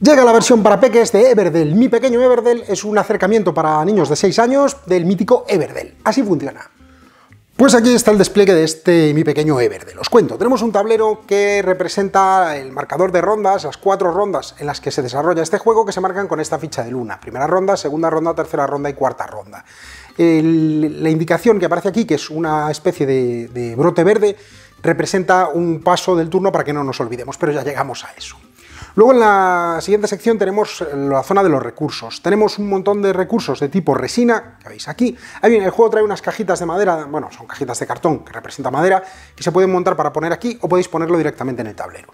Llega la versión para peques de Everdell. Mi pequeño Everdell es un acercamiento para niños de 6 años del mítico Everdell. Así funciona. Pues aquí está el despliegue de este Mi pequeño Everdell. Os cuento, tenemos un tablero que representa el marcador de rondas, las cuatro rondas en las que se desarrolla este juego que se marcan con esta ficha de luna. Primera ronda, segunda ronda, tercera ronda y cuarta ronda. la indicación que aparece aquí, que es una especie de brote verde, representa un paso del turno para que no nos olvidemos, pero ya llegamos a eso. Luego en la siguiente sección tenemos la zona de los recursos. Tenemos un montón de recursos de tipo resina, que veis aquí. Ahí bien, el juego trae unas cajitas de madera, bueno, son cajitas de cartón que representa madera, que se pueden montar para poner aquí o podéis ponerlo directamente en el tablero.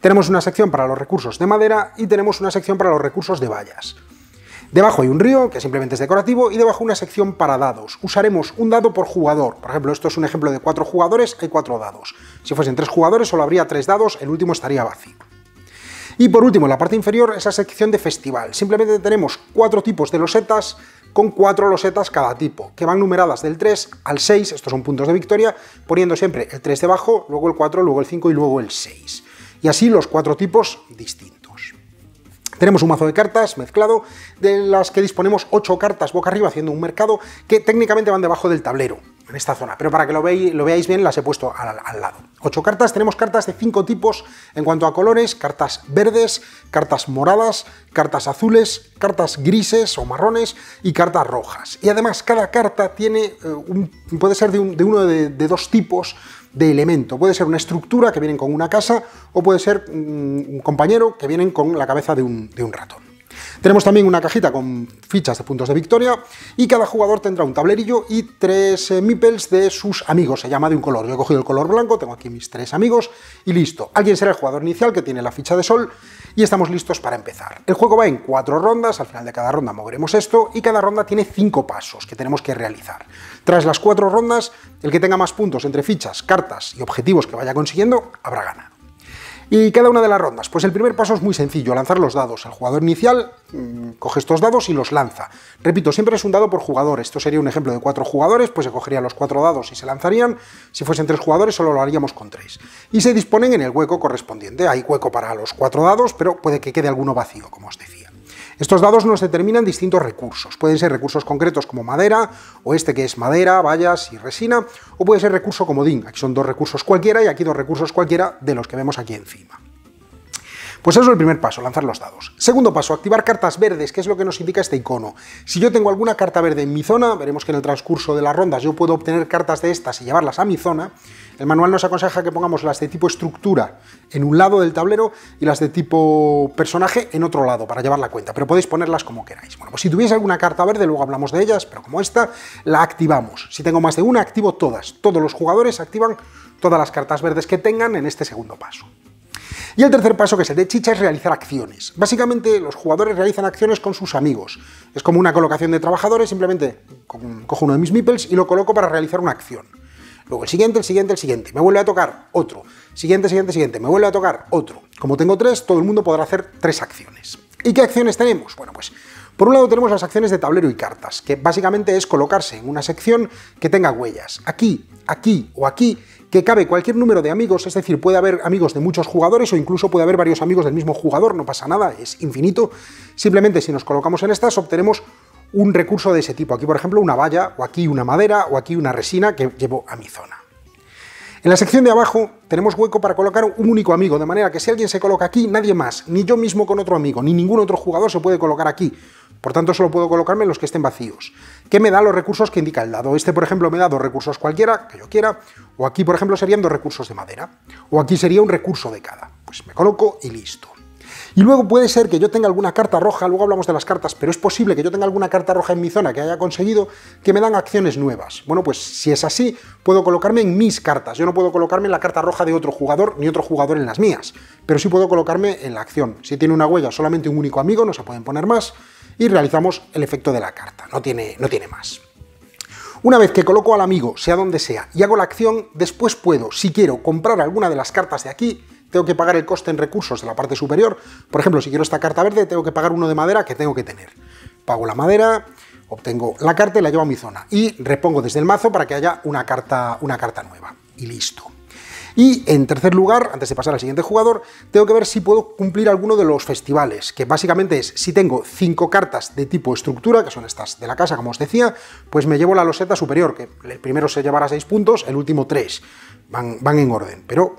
Tenemos una sección para los recursos de madera y tenemos una sección para los recursos de vallas. Debajo hay un río, que simplemente es decorativo, y debajo una sección para dados. Usaremos un dado por jugador. Por ejemplo, esto es un ejemplo de cuatro jugadores, hay cuatro dados. Si fuesen tres jugadores, solo habría tres dados, el último estaría vacío. Y por último, en la parte inferior esa sección de festival. Simplemente tenemos cuatro tipos de losetas con cuatro losetas cada tipo, que van numeradas del 3 al 6, estos son puntos de victoria, poniendo siempre el 3 debajo, luego el 4, luego el 5 y luego el 6. Y así los cuatro tipos distintos. Tenemos un mazo de cartas mezclado, de las que disponemos 8 cartas boca arriba haciendo un mercado, que técnicamente van debajo del tablero en esta zona. Pero para que lo, veáis, bien, las he puesto al, lado. Ocho cartas, tenemos cartas de cinco tipos en cuanto a colores, cartas verdes, cartas moradas, cartas azules, cartas grises o marrones y cartas rojas. Y además cada carta tiene eh, un, puede ser de, uno de, dos tipos de elemento. Puede ser una estructura que vienen con una casa o puede ser un, compañero que vienen con la cabeza de un ratón. Tenemos también una cajita con fichas de puntos de victoria y cada jugador tendrá un tablerillo y tres eh, de sus amigos. Se llama de un color. Yo he cogido el color blanco, tengo aquí mis tres amigos y listo. Alguien será el jugador inicial que tiene la ficha de sol y estamos listos para empezar. El juego va en cuatro rondas, al final de cada ronda moveremos esto y cada ronda tiene cinco pasos que tenemos que realizar. Tras las cuatro rondas, el que tenga más puntos entre fichas, cartas y objetivos que vaya consiguiendo habrá ganado. Y cada una de las rondas. Pues el primer paso es muy sencillo, lanzar los dados. El jugador inicial mm, coge estos dados y los lanza. Repito, siempre es un dado por jugador. Esto sería un ejemplo de cuatro jugadores, pues se cogerían los cuatro dados y se lanzarían. Si fuesen tres jugadores, solo lo haríamos con tres. Y se disponen en el hueco correspondiente. Hay hueco para los cuatro dados, pero puede que quede alguno vacío, como os decía. Estos dados nos determinan distintos recursos. Pueden ser recursos concretos como madera, o este que es madera, vallas y resina, o puede ser recurso como comodín. Aquí son dos recursos cualquiera y aquí dos recursos cualquiera de los que vemos aquí encima. Pues eso es el primer paso, lanzar los dados. Segundo paso, activar cartas verdes, que es lo que nos indica este icono. Si yo tengo alguna carta verde en mi zona, veremos que en el transcurso de las rondas yo puedo obtener cartas de estas y llevarlas a mi zona. El manual nos aconseja que pongamos las de tipo estructura en un lado del tablero y las de tipo personaje en otro lado para llevar la cuenta, pero podéis ponerlas como queráis. Bueno, pues si tuviese alguna carta verde, luego hablamos de ellas, pero como esta, la activamos. Si tengo más de una, activo todas. Todos los jugadores activan todas las cartas verdes que tengan en este segundo paso. Y el tercer paso que se dé chicha es realizar acciones. Básicamente los jugadores realizan acciones con sus amigos. Es como una colocación de trabajadores, simplemente cojo uno de mis meeples y lo coloco para realizar una acción. Luego el siguiente, el siguiente, el siguiente. Me vuelve a tocar otro. Siguiente, siguiente, siguiente. Me vuelve a tocar otro. Como tengo tres, todo el mundo podrá hacer tres acciones. ¿Y qué acciones tenemos? Bueno, pues por un lado tenemos las acciones de tablero y cartas, que básicamente es colocarse en una sección que tenga huellas, aquí, aquí o aquí, que cabe cualquier número de amigos, es decir, puede haber amigos de muchos jugadores o incluso puede haber varios amigos del mismo jugador, no pasa nada, es infinito. Simplemente si nos colocamos en estas obtenemos un recurso de ese tipo. Aquí, por ejemplo, una valla, o aquí una madera, o aquí una resina que llevo a mi zona. En la sección de abajo tenemos hueco para colocar un único amigo, de manera que si alguien se coloca aquí, nadie más, ni yo mismo con otro amigo, ni ningún otro jugador se puede colocar aquí. Por tanto, solo puedo colocarme los que estén vacíos. ¿Qué me da los recursos que indica el dado? Este, por ejemplo, me da dos recursos cualquiera, que yo quiera, o aquí, por ejemplo, serían dos recursos de madera, o aquí sería un recurso de cada. Pues me coloco y listo. Y luego puede ser que yo tenga alguna carta roja, luego hablamos de las cartas, pero es posible que yo tenga alguna carta roja en mi zona que haya conseguido que me dan acciones nuevas. Bueno, pues si es así, puedo colocarme en mis cartas. Yo no puedo colocarme en la carta roja de otro jugador ni otro jugador en las mías, pero sí puedo colocarme en la acción. Si tiene una huella solamente un único amigo, no se pueden poner más y realizamos el efecto de la carta. No tiene, no tiene más. Una vez que coloco al amigo, sea donde sea, y hago la acción, después puedo, si quiero, comprar alguna de las cartas de aquí tengo que pagar el coste en recursos de la parte superior. Por ejemplo, si quiero esta carta verde, tengo que pagar uno de madera que tengo que tener. Pago la madera, obtengo la carta y la llevo a mi zona. Y repongo desde el mazo para que haya una carta, nueva. Y listo. Y en tercer lugar, antes de pasar al siguiente jugador, tengo que ver si puedo cumplir alguno de los festivales, que básicamente es, si tengo cinco cartas de tipo estructura, que son estas de la casa, como os decía, pues me llevo la loseta superior, que el primero se llevará seis puntos, el último tres. van, van en orden. Pero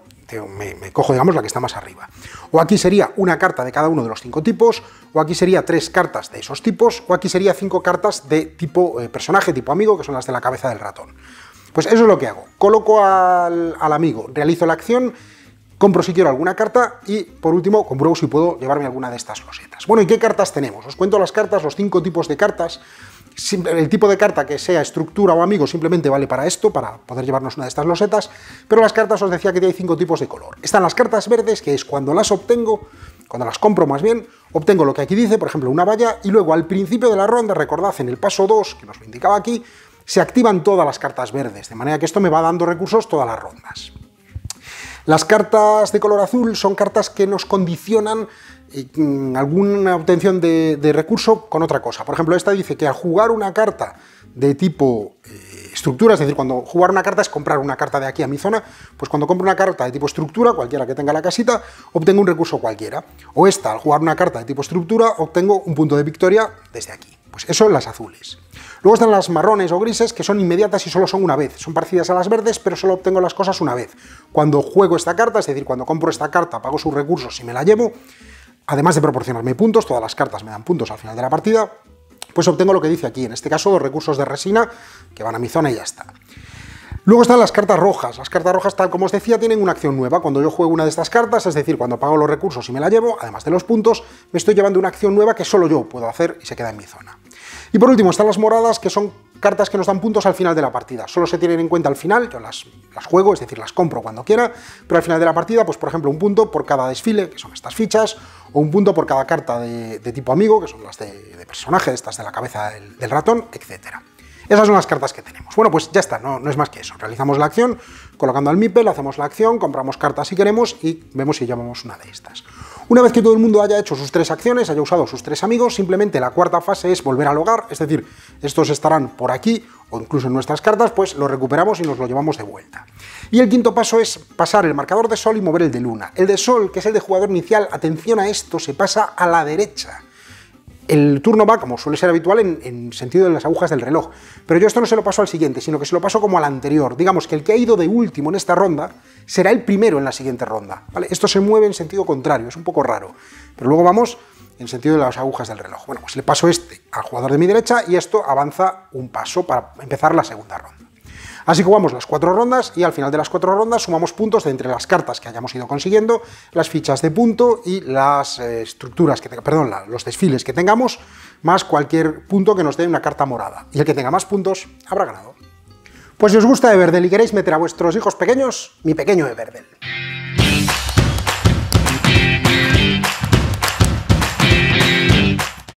me, cojo, digamos, la que está más arriba. O aquí sería una carta de cada uno de los cinco tipos, o aquí sería tres cartas de esos tipos, o aquí sería cinco cartas de tipo eh, personaje, tipo amigo, que son las de la cabeza del ratón. Pues eso es lo que hago. Coloco al, al amigo, realizo la acción, compro si quiero alguna carta y por último compruebo si puedo llevarme alguna de estas losetas. Bueno, ¿y qué cartas tenemos? Os cuento las cartas, los cinco tipos de cartas el tipo de carta que sea estructura o amigo simplemente vale para esto, para poder llevarnos una de estas losetas, pero las cartas os decía que hay cinco tipos de color. Están las cartas verdes, que es cuando las obtengo, cuando las compro más bien, obtengo lo que aquí dice, por ejemplo, una valla, y luego al principio de la ronda, recordad en el paso 2, que nos lo indicaba aquí, se activan todas las cartas verdes, de manera que esto me va dando recursos todas las rondas. Las cartas de color azul son cartas que nos condicionan Mm, alguna obtención de, recurso con otra cosa. Por ejemplo, esta dice que al jugar una carta de tipo eh, estructura, es decir, cuando jugar una carta es comprar una carta de aquí a mi zona, pues cuando compro una carta de tipo estructura, cualquiera que tenga la casita, obtengo un recurso cualquiera. O esta, al jugar una carta de tipo estructura, obtengo un punto de victoria desde aquí. Pues eso en las azules. Luego están las marrones o grises, que son inmediatas y solo son una vez. Son parecidas a las verdes, pero solo obtengo las cosas una vez. Cuando juego esta carta, es decir, cuando compro esta carta, pago sus recursos y me la llevo, además de proporcionarme puntos, todas las cartas me dan puntos al final de la partida, pues obtengo lo que dice aquí, en este caso los recursos de resina que van a mi zona y ya está. Luego están las cartas rojas. Las cartas rojas, tal como os decía, tienen una acción nueva. Cuando yo juego una de estas cartas, es decir, cuando pago los recursos y me la llevo, además de los puntos, me estoy llevando una acción nueva que solo yo puedo hacer y se queda en mi zona. Y por último están las moradas, que son cartas que nos dan puntos al final de la partida. Solo se tienen en cuenta al final, yo las, juego, es decir, las compro cuando quiera, pero al final de la partida, pues por ejemplo, un punto por cada desfile, que son estas fichas, o un punto por cada carta de, tipo amigo, que son las de, personaje, estas de la cabeza del, del ratón, etcétera. Esas son las cartas que tenemos. Bueno, pues ya está, no, es más que eso. Realizamos la acción colocando al MIPEL, hacemos la acción, compramos cartas si queremos y vemos si llamamos una de estas. Una vez que todo el mundo haya hecho sus tres acciones, haya usado sus tres amigos, simplemente la cuarta fase es volver al hogar, es decir, estos estarán por aquí o incluso en nuestras cartas, pues lo recuperamos y nos lo llevamos de vuelta. Y el quinto paso es pasar el marcador de sol y mover el de luna. El de sol, que es el de jugador inicial, atención a esto, se pasa a la derecha. El turno va, como suele ser habitual, en, sentido de las agujas del reloj. Pero yo esto no se lo paso al siguiente, sino que se lo paso como al anterior. Digamos que el que ha ido de último en esta ronda será el primero en la siguiente ronda. ¿vale? Esto se mueve en sentido contrario, es un poco raro. Pero luego vamos en sentido de las agujas del reloj. Bueno, pues le paso este al jugador de mi derecha y esto avanza un paso para empezar la segunda ronda. Así jugamos las cuatro rondas y al final de las cuatro rondas sumamos puntos de entre las cartas que hayamos ido consiguiendo, las fichas de punto y las eh, estructuras, que perdón, los desfiles que tengamos, más cualquier punto que nos dé una carta morada. Y el que tenga más puntos habrá ganado. Pues si os gusta Everdell y queréis meter a vuestros hijos pequeños, mi pequeño Everdell.